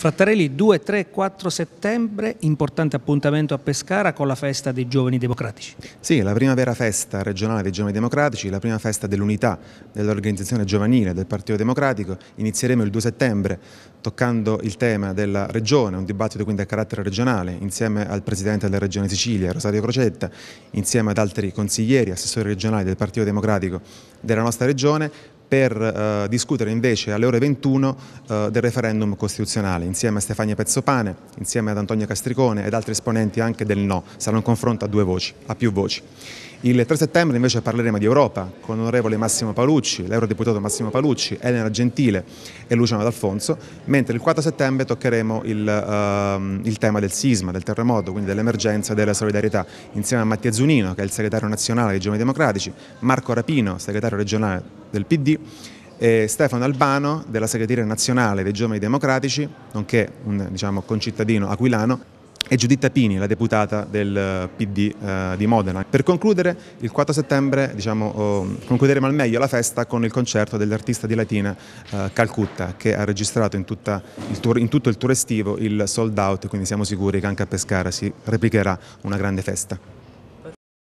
Frattarelli 2, 3, 4 settembre, importante appuntamento a Pescara con la festa dei giovani democratici. Sì, la prima vera festa regionale dei giovani democratici, la prima festa dell'unità dell'organizzazione giovanile del Partito Democratico. Inizieremo il 2 settembre toccando il tema della regione, un dibattito quindi a carattere regionale, insieme al Presidente della Regione Sicilia, Rosario Crocetta, insieme ad altri consiglieri, assessori regionali del Partito Democratico della nostra regione, per eh, discutere invece alle ore 21 eh, del referendum costituzionale insieme a Stefania Pezzopane, insieme ad Antonio Castricone ed altri esponenti anche del no. Sarà un confronto a due voci, a più voci. Il 3 settembre invece parleremo di Europa con l'onorevole Massimo Palucci, l'eurodeputato Massimo Palucci, Elena Gentile e Luciano D'Alfonso, mentre il 4 settembre toccheremo il, uh, il tema del sisma, del terremoto, quindi dell'emergenza e della solidarietà, insieme a Mattia Zunino, che è il segretario nazionale dei Giovani Democratici, Marco Rapino, segretario regionale del PD, e eh, Stefano Albano della segretaria nazionale dei giovani democratici, nonché un diciamo, concittadino aquilano, e Giuditta Pini, la deputata del eh, PD eh, di Modena. Per concludere, il 4 settembre diciamo, oh, concluderemo al meglio la festa con il concerto dell'artista di Latina eh, Calcutta, che ha registrato in, il tour, in tutto il tour estivo il sold out, quindi siamo sicuri che anche a Pescara si replicherà una grande festa.